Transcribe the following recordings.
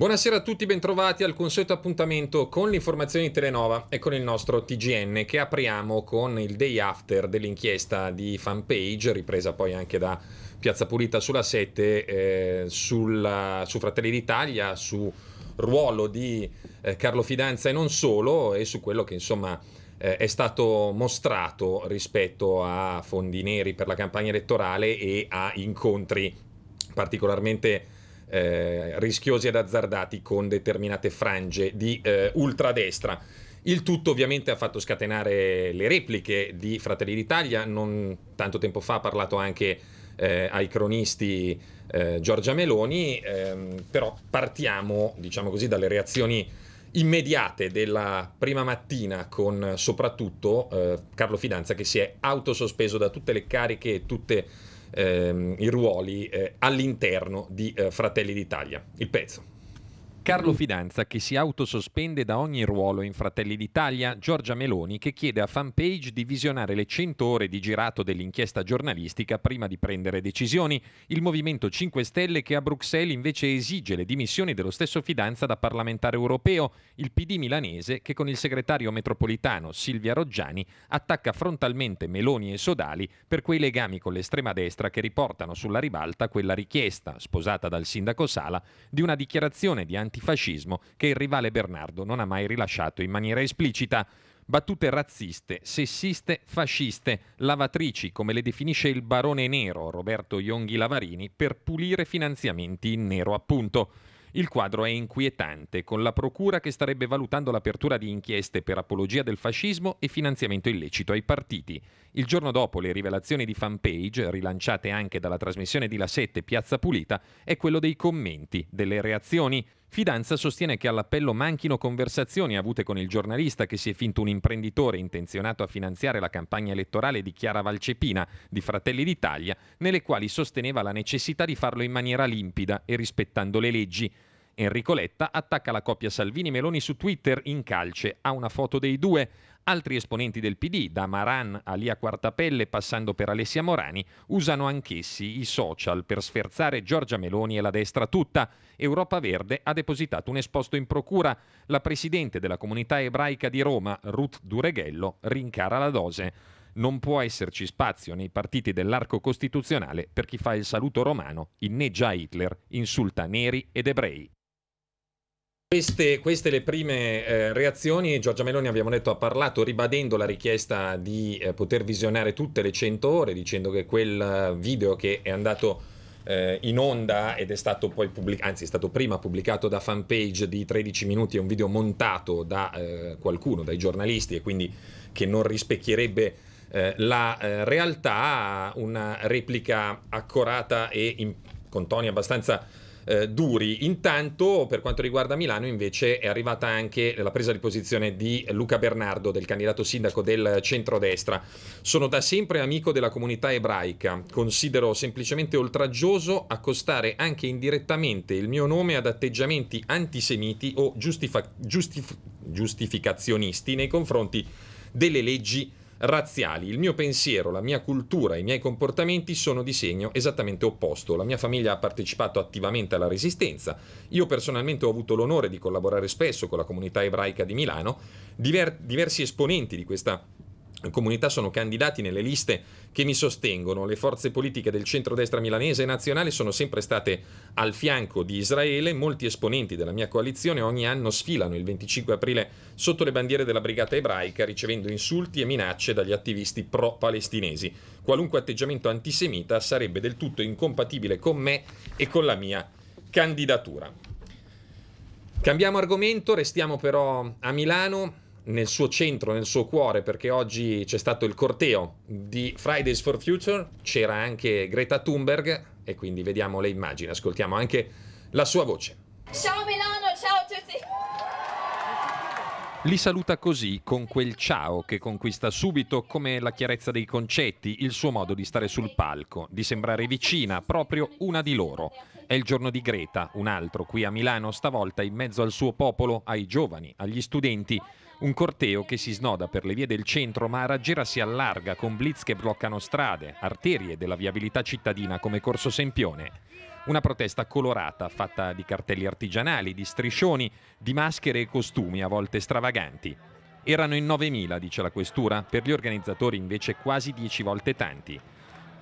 Buonasera a tutti, bentrovati al consueto appuntamento con l'informazione di Telenova e con il nostro TGN che apriamo con il day after dell'inchiesta di fanpage, ripresa poi anche da Piazza Pulita sulla 7, eh, sulla, su Fratelli d'Italia, su ruolo di eh, Carlo Fidanza e non solo e su quello che insomma eh, è stato mostrato rispetto a fondi neri per la campagna elettorale e a incontri particolarmente importanti eh, rischiosi ed azzardati con determinate frange di eh, ultradestra. Il tutto ovviamente ha fatto scatenare le repliche di Fratelli d'Italia, non tanto tempo fa ha parlato anche eh, ai cronisti eh, Giorgia Meloni, ehm, però partiamo diciamo così dalle reazioni immediate della prima mattina con soprattutto eh, Carlo Fidanza che si è autosospeso da tutte le cariche e tutte le ehm, i ruoli eh, all'interno di eh, Fratelli d'Italia. Il pezzo. Carlo Fidanza che si autosospende da ogni ruolo in Fratelli d'Italia, Giorgia Meloni che chiede a fanpage di visionare le 100 ore di girato dell'inchiesta giornalistica prima di prendere decisioni, il Movimento 5 Stelle che a Bruxelles invece esige le dimissioni dello stesso Fidanza da parlamentare europeo, il PD milanese che con il segretario metropolitano Silvia Roggiani attacca frontalmente Meloni e Sodali per quei legami con l'estrema destra che riportano sulla ribalta quella richiesta, sposata dal sindaco Sala, di una dichiarazione di anti antifascismo che il rivale Bernardo non ha mai rilasciato in maniera esplicita. Battute razziste, sessiste, fasciste, lavatrici, come le definisce il barone nero Roberto Ionghi Lavarini, per pulire finanziamenti in nero appunto. Il quadro è inquietante, con la Procura che starebbe valutando l'apertura di inchieste per apologia del fascismo e finanziamento illecito ai partiti. Il giorno dopo le rivelazioni di fanpage, rilanciate anche dalla trasmissione di La Sette Piazza Pulita, è quello dei commenti, delle reazioni. Fidanza sostiene che all'appello manchino conversazioni avute con il giornalista che si è finto un imprenditore intenzionato a finanziare la campagna elettorale di Chiara Valcepina di Fratelli d'Italia, nelle quali sosteneva la necessità di farlo in maniera limpida e rispettando le leggi. Enrico Letta attacca la coppia Salvini-Meloni su Twitter in calce, ha una foto dei due. Altri esponenti del PD, da Maran a Lia Quartapelle passando per Alessia Morani, usano anch'essi i social per sferzare Giorgia Meloni e la destra tutta. Europa Verde ha depositato un esposto in procura. La presidente della comunità ebraica di Roma, Ruth Dureghello, rincara la dose. Non può esserci spazio nei partiti dell'arco costituzionale per chi fa il saluto romano, inneggia Hitler, insulta neri ed ebrei. Queste, queste le prime eh, reazioni, Giorgia Meloni abbiamo detto ha parlato ribadendo la richiesta di eh, poter visionare tutte le 100 ore dicendo che quel eh, video che è andato eh, in onda ed è stato poi pubblicato, anzi è stato prima pubblicato da fanpage di 13 minuti, è un video montato da eh, qualcuno, dai giornalisti e quindi che non rispecchierebbe eh, la realtà, una replica accurata e in, con toni abbastanza eh, duri. Intanto, per quanto riguarda Milano, invece è arrivata anche la presa di posizione di Luca Bernardo, del candidato sindaco del centrodestra. Sono da sempre amico della comunità ebraica. Considero semplicemente oltraggioso accostare anche indirettamente il mio nome ad atteggiamenti antisemiti o giustific giustificazionisti nei confronti delle leggi razziali. Il mio pensiero, la mia cultura, i miei comportamenti sono di segno esattamente opposto. La mia famiglia ha partecipato attivamente alla resistenza. Io personalmente ho avuto l'onore di collaborare spesso con la comunità ebraica di Milano. Diver diversi esponenti di questa comunità sono candidati nelle liste che mi sostengono. Le forze politiche del centrodestra milanese e nazionale sono sempre state al fianco di Israele. Molti esponenti della mia coalizione ogni anno sfilano il 25 aprile sotto le bandiere della brigata ebraica, ricevendo insulti e minacce dagli attivisti pro-palestinesi. Qualunque atteggiamento antisemita sarebbe del tutto incompatibile con me e con la mia candidatura. Cambiamo argomento, restiamo però a Milano nel suo centro, nel suo cuore, perché oggi c'è stato il corteo di Fridays for Future, c'era anche Greta Thunberg e quindi vediamo le immagini, ascoltiamo anche la sua voce. Ciao Milano, ciao a tutti! Li saluta così, con quel ciao che conquista subito come la chiarezza dei concetti, il suo modo di stare sul palco, di sembrare vicina, proprio una di loro. È il giorno di Greta, un altro qui a Milano, stavolta in mezzo al suo popolo, ai giovani, agli studenti, un corteo che si snoda per le vie del centro ma a raggiera si allarga con blitz che bloccano strade, arterie della viabilità cittadina come Corso Sempione. Una protesta colorata fatta di cartelli artigianali, di striscioni, di maschere e costumi a volte stravaganti. Erano in 9.000, dice la questura, per gli organizzatori invece quasi 10 volte tanti.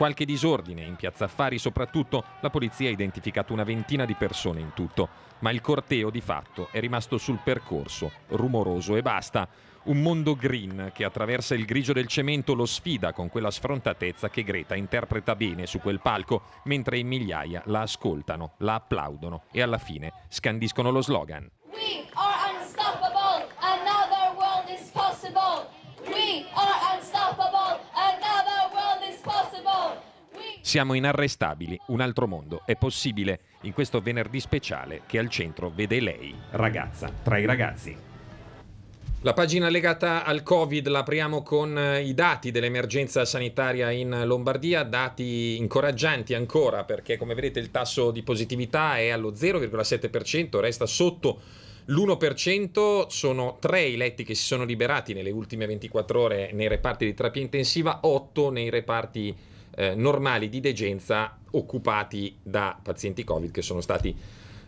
Qualche disordine in piazza Affari soprattutto, la polizia ha identificato una ventina di persone in tutto, ma il corteo di fatto è rimasto sul percorso, rumoroso e basta. Un mondo green che attraversa il grigio del cemento lo sfida con quella sfrontatezza che Greta interpreta bene su quel palco, mentre in migliaia la ascoltano, la applaudono e alla fine scandiscono lo slogan. Siamo inarrestabili, un altro mondo è possibile in questo venerdì speciale che al centro vede lei, ragazza, tra i ragazzi. La pagina legata al Covid la apriamo con eh, i dati dell'emergenza sanitaria in Lombardia, dati incoraggianti ancora perché come vedete il tasso di positività è allo 0,7%, resta sotto l'1%, sono tre i letti che si sono liberati nelle ultime 24 ore nei reparti di terapia intensiva, 8 nei reparti intensiva eh, normali di degenza occupati da pazienti Covid che sono stati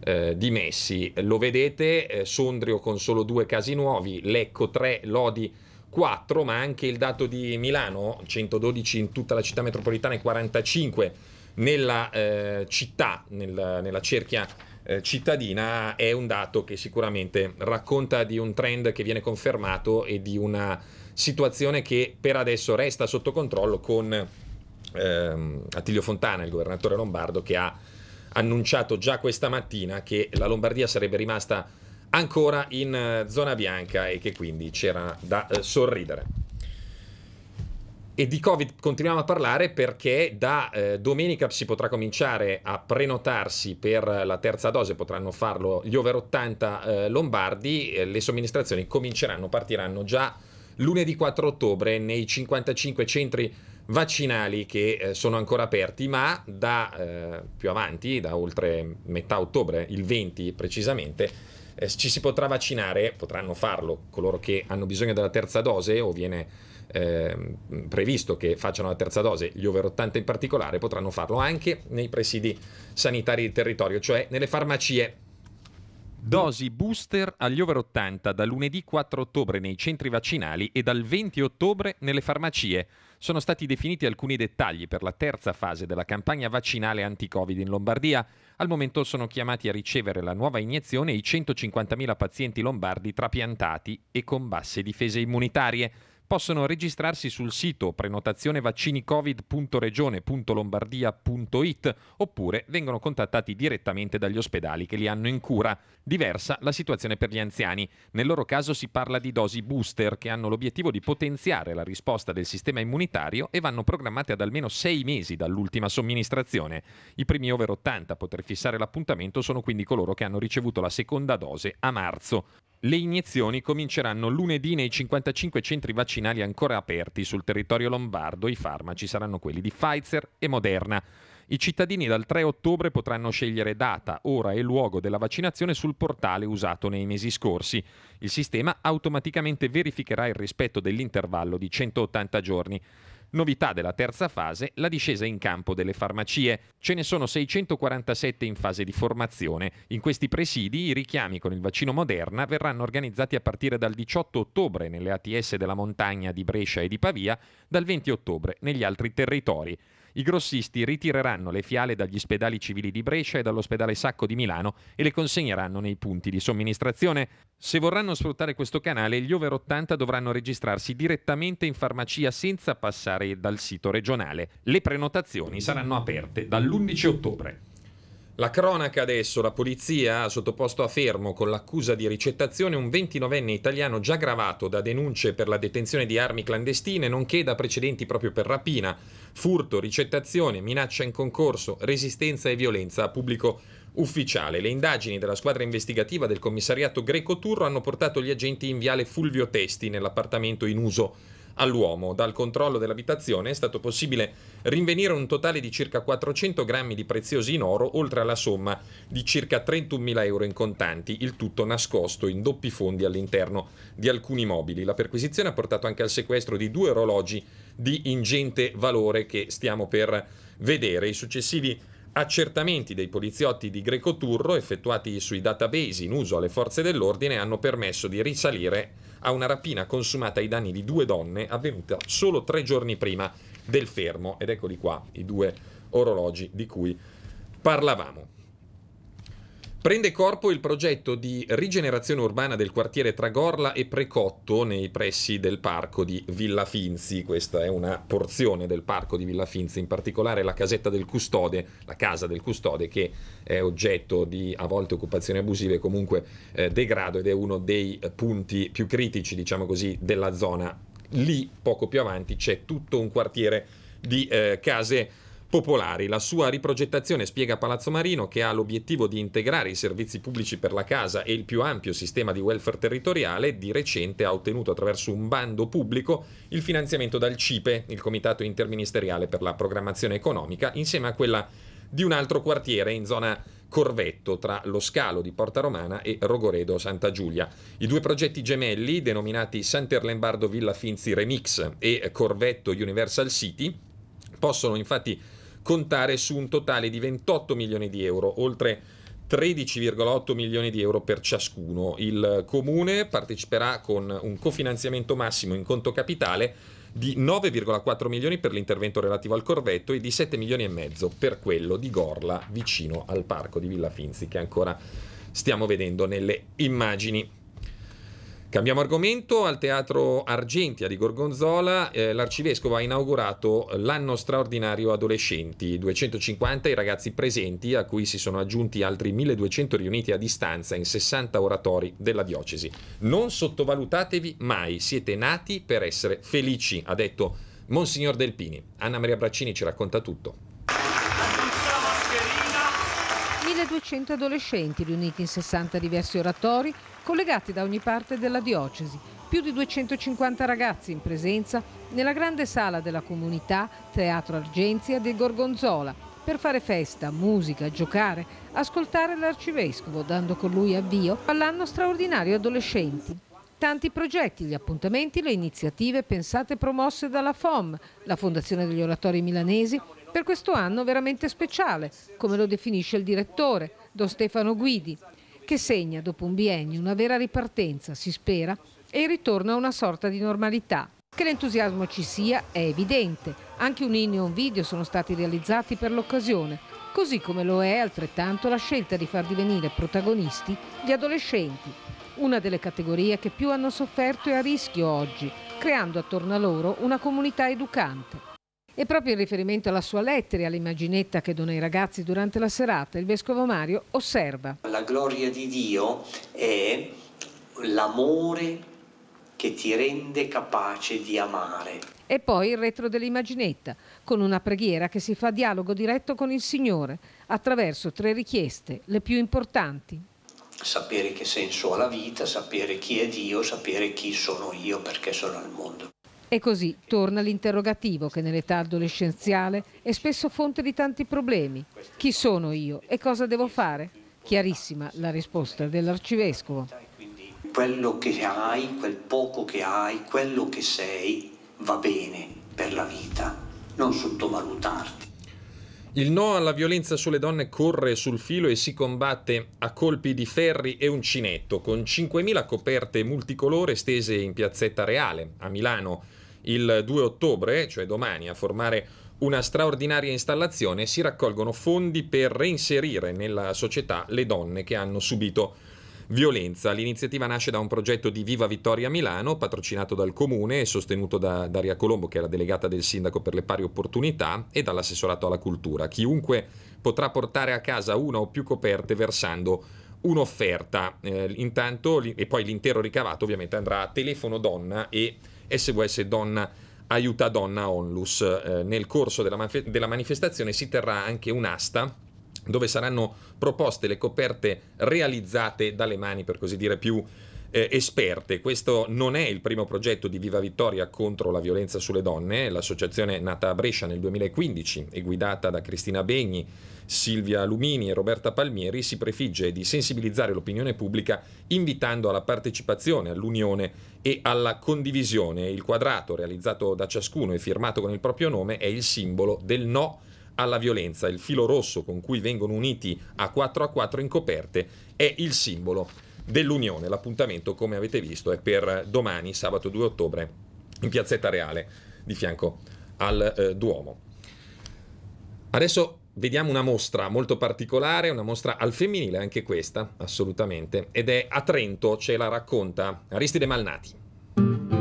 eh, dimessi. Lo vedete, eh, Sondrio con solo due casi nuovi, Lecco 3, Lodi 4, ma anche il dato di Milano, 112 in tutta la città metropolitana e 45 nella eh, città, nel, nella cerchia eh, cittadina, è un dato che sicuramente racconta di un trend che viene confermato e di una situazione che per adesso resta sotto controllo con ehm, Attilio Fontana, il governatore lombardo, che ha annunciato già questa mattina che la Lombardia sarebbe rimasta ancora in eh, zona bianca e che quindi c'era da eh, sorridere. E di Covid continuiamo a parlare perché da eh, domenica si potrà cominciare a prenotarsi per la terza dose, potranno farlo gli over 80 eh, lombardi, le somministrazioni cominceranno, partiranno già lunedì 4 ottobre nei 55 centri vaccinali che eh, sono ancora aperti, ma da eh, più avanti, da oltre metà ottobre, il 20 precisamente, eh, ci si potrà vaccinare, potranno farlo coloro che hanno bisogno della terza dose o viene ehm, previsto che facciano la terza dose, gli over 80 in particolare, potranno farlo anche nei presidi sanitari del territorio, cioè nelle farmacie Dosi booster agli over 80 da lunedì 4 ottobre nei centri vaccinali e dal 20 ottobre nelle farmacie sono stati definiti alcuni dettagli per la terza fase della campagna vaccinale anti-Covid in Lombardia. Al momento sono chiamati a ricevere la nuova iniezione i 150.000 pazienti lombardi trapiantati e con basse difese immunitarie possono registrarsi sul sito prenotazione vaccini oppure vengono contattati direttamente dagli ospedali che li hanno in cura. Diversa la situazione per gli anziani. Nel loro caso si parla di dosi booster che hanno l'obiettivo di potenziare la risposta del sistema immunitario e vanno programmate ad almeno sei mesi dall'ultima somministrazione. I primi over 80 a poter fissare l'appuntamento sono quindi coloro che hanno ricevuto la seconda dose a marzo. Le iniezioni cominceranno lunedì nei 55 centri vaccinali ancora aperti sul territorio lombardo. I farmaci saranno quelli di Pfizer e Moderna. I cittadini dal 3 ottobre potranno scegliere data, ora e luogo della vaccinazione sul portale usato nei mesi scorsi. Il sistema automaticamente verificherà il rispetto dell'intervallo di 180 giorni. Novità della terza fase, la discesa in campo delle farmacie. Ce ne sono 647 in fase di formazione. In questi presidi i richiami con il vaccino Moderna verranno organizzati a partire dal 18 ottobre nelle ATS della montagna di Brescia e di Pavia, dal 20 ottobre negli altri territori i grossisti ritireranno le fiale dagli ospedali civili di Brescia e dall'ospedale Sacco di Milano e le consegneranno nei punti di somministrazione. Se vorranno sfruttare questo canale, gli over 80 dovranno registrarsi direttamente in farmacia senza passare dal sito regionale. Le prenotazioni saranno aperte dall'11 ottobre. La cronaca adesso, la polizia ha sottoposto a fermo con l'accusa di ricettazione un 29enne italiano già gravato da denunce per la detenzione di armi clandestine, nonché da precedenti proprio per rapina, furto, ricettazione, minaccia in concorso, resistenza e violenza a pubblico ufficiale. Le indagini della squadra investigativa del commissariato Greco Turro hanno portato gli agenti in viale Fulvio Testi nell'appartamento in uso all'uomo. Dal controllo dell'abitazione è stato possibile rinvenire un totale di circa 400 grammi di preziosi in oro, oltre alla somma di circa 31.000 euro in contanti, il tutto nascosto in doppi fondi all'interno di alcuni mobili. La perquisizione ha portato anche al sequestro di due orologi di ingente valore che stiamo per vedere. I successivi Accertamenti dei poliziotti di Greco Turro effettuati sui database in uso alle forze dell'ordine hanno permesso di risalire a una rapina consumata ai danni di due donne avvenuta solo tre giorni prima del fermo. Ed eccoli qua i due orologi di cui parlavamo. Prende corpo il progetto di rigenerazione urbana del quartiere Tragorla e Precotto nei pressi del parco di Villa Finzi. Questa è una porzione del parco di Villa Finzi, in particolare la casetta del custode, la casa del custode che è oggetto di a volte occupazioni abusive, comunque eh, degrado ed è uno dei punti più critici, diciamo così, della zona. Lì poco più avanti c'è tutto un quartiere di eh, case popolari. La sua riprogettazione, spiega Palazzo Marino, che ha l'obiettivo di integrare i servizi pubblici per la casa e il più ampio sistema di welfare territoriale, di recente ha ottenuto attraverso un bando pubblico il finanziamento dal CIPE, il Comitato Interministeriale per la Programmazione Economica, insieme a quella di un altro quartiere in zona Corvetto tra lo scalo di Porta Romana e Rogoredo Santa Giulia. I due progetti gemelli, denominati Sant'Erlembardo Villa Finzi Remix e Corvetto Universal City, possono infatti contare su un totale di 28 milioni di euro, oltre 13,8 milioni di euro per ciascuno. Il comune parteciperà con un cofinanziamento massimo in conto capitale di 9,4 milioni per l'intervento relativo al corvetto e di 7 milioni e mezzo per quello di Gorla vicino al parco di Villa Finzi che ancora stiamo vedendo nelle immagini. Cambiamo argomento, al Teatro Argentia di Gorgonzola eh, l'arcivescovo ha inaugurato l'anno straordinario adolescenti, 250 i ragazzi presenti a cui si sono aggiunti altri 1200 riuniti a distanza in 60 oratori della diocesi. Non sottovalutatevi mai, siete nati per essere felici, ha detto Monsignor Delpini. Anna Maria Braccini ci racconta tutto. 1200 adolescenti riuniti in 60 diversi oratori collegati da ogni parte della diocesi, più di 250 ragazzi in presenza nella grande sala della comunità Teatro Argenzia del Gorgonzola per fare festa, musica, giocare, ascoltare l'arcivescovo, dando con lui avvio all'anno straordinario adolescenti. Tanti progetti, gli appuntamenti, le iniziative pensate e promosse dalla FOM, la Fondazione degli Oratori Milanesi, per questo anno veramente speciale, come lo definisce il direttore, Don Stefano Guidi, che segna dopo un biennio una vera ripartenza, si spera, e il ritorno a una sorta di normalità. Che l'entusiasmo ci sia è evidente, anche un inno e un video sono stati realizzati per l'occasione, così come lo è altrettanto la scelta di far divenire protagonisti gli adolescenti, una delle categorie che più hanno sofferto e a rischio oggi, creando attorno a loro una comunità educante. E proprio in riferimento alla sua lettera e all'immaginetta che dona ai ragazzi durante la serata, il vescovo Mario osserva. La gloria di Dio è l'amore che ti rende capace di amare. E poi il retro dell'immaginetta, con una preghiera che si fa dialogo diretto con il Signore, attraverso tre richieste, le più importanti. Sapere che senso ha la vita, sapere chi è Dio, sapere chi sono io, perché sono al mondo. E così torna l'interrogativo che nell'età adolescenziale è spesso fonte di tanti problemi. Chi sono io e cosa devo fare? Chiarissima la risposta dell'arcivescovo. Quello che hai, quel poco che hai, quello che sei, va bene per la vita. Non sottovalutarti. Il no alla violenza sulle donne corre sul filo e si combatte a colpi di ferri e uncinetto, con 5.000 coperte multicolore stese in Piazzetta Reale, a Milano, il 2 ottobre, cioè domani, a formare una straordinaria installazione si raccolgono fondi per reinserire nella società le donne che hanno subito violenza. L'iniziativa nasce da un progetto di Viva Vittoria Milano, patrocinato dal Comune e sostenuto da Daria Colombo, che è la delegata del Sindaco per le Pari Opportunità, e dall'assessorato alla cultura. Chiunque potrà portare a casa una o più coperte versando un'offerta. Eh, intanto, e poi l'intero ricavato ovviamente andrà a Telefono Donna e SWS Donna Aiuta Donna Onlus. Eh, nel corso della, manif- della manifestazione si terrà anche un'asta dove saranno proposte le coperte realizzate dalle mani, per così dire, più eh, esperte. Questo non è il primo progetto di Viva Vittoria contro la violenza sulle donne. L'associazione nata a Brescia nel 2015 e guidata da Cristina Begni, Silvia Lumini e Roberta Palmieri si prefigge di sensibilizzare l'opinione pubblica invitando alla partecipazione, all'unione e alla condivisione. Il quadrato realizzato da ciascuno e firmato con il proprio nome è il simbolo del no alla violenza. Il filo rosso con cui vengono uniti a 4 a 4 in coperte è il simbolo dell'Unione. L'appuntamento, come avete visto, è per domani, sabato 2 ottobre, in Piazzetta Reale, di fianco al eh, Duomo. Adesso vediamo una mostra molto particolare, una mostra al femminile, anche questa, assolutamente, ed è a Trento, ce la racconta Aristide Malnati.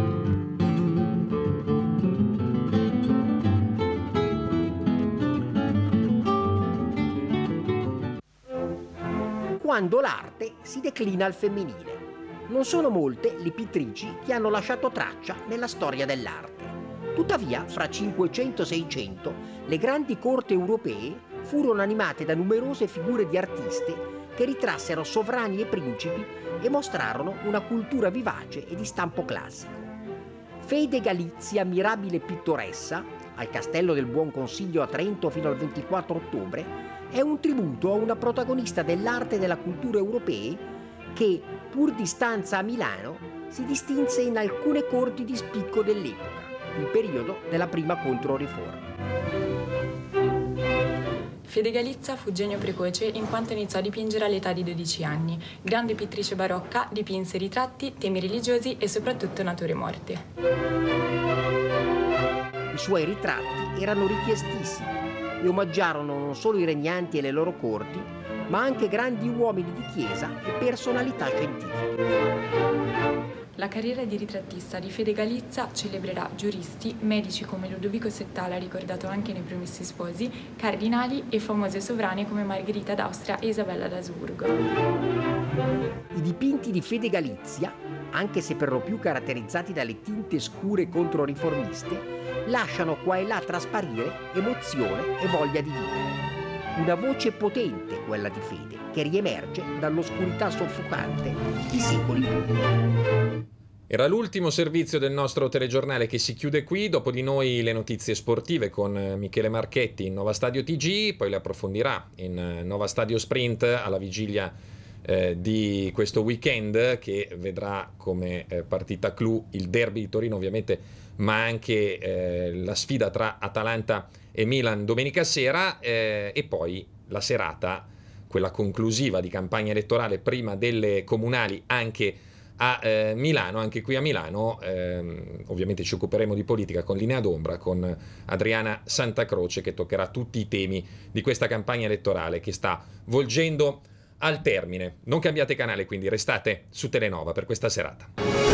quando l'arte si declina al femminile. Non sono molte le pittrici che hanno lasciato traccia nella storia dell'arte. Tuttavia, fra 500 e 600, le grandi corti europee furono animate da numerose figure di artiste che ritrassero sovrani e principi e mostrarono una cultura vivace e di stampo classico. Fede Galizia, mirabile pittoressa, al Castello del Buon Consiglio a Trento fino al 24 ottobre, è un tributo a una protagonista dell'arte e della cultura europee che, pur di stanza a Milano, si distinse in alcune corti di spicco dell'epoca, il periodo della prima Controriforma. Fede Galizia fu genio precoce in quanto iniziò a dipingere all'età di 12 anni. Grande pittrice barocca, dipinse ritratti, temi religiosi e soprattutto nature morte. I suoi ritratti erano richiestissimi e omaggiarono non solo i regnanti e le loro corti, ma anche grandi uomini di chiesa e personalità scientifiche. La carriera di ritrattista di Fede Galizza celebrerà giuristi, medici come Ludovico Settala, ricordato anche nei Promessi Sposi, cardinali e famose sovrane come Margherita d'Austria e Isabella d'Asburgo. I dipinti di Fede Galizia anche se per lo più caratterizzati dalle tinte scure controriformiste, lasciano qua e là trasparire emozione e voglia di vivere. Una voce potente quella di fede, che riemerge dall'oscurità soffocante di secoli Era l'ultimo servizio del nostro telegiornale che si chiude qui, dopo di noi le notizie sportive con eh, Michele Marchetti in Nova Stadio TG, poi le approfondirà in eh, Nova Stadio Sprint alla vigilia eh, di questo weekend che vedrà come eh, partita clou il derby di Torino ovviamente ma anche eh, la sfida tra Atalanta e Milan domenica sera eh, e poi la serata quella conclusiva di campagna elettorale prima delle comunali anche a eh, Milano, anche qui a Milano, ehm, ovviamente ci occuperemo di politica con Linea d'Ombra, con Adriana Santacroce che toccherà tutti i temi di questa campagna elettorale che sta volgendo al termine. Non cambiate canale quindi, restate su Telenova per questa serata.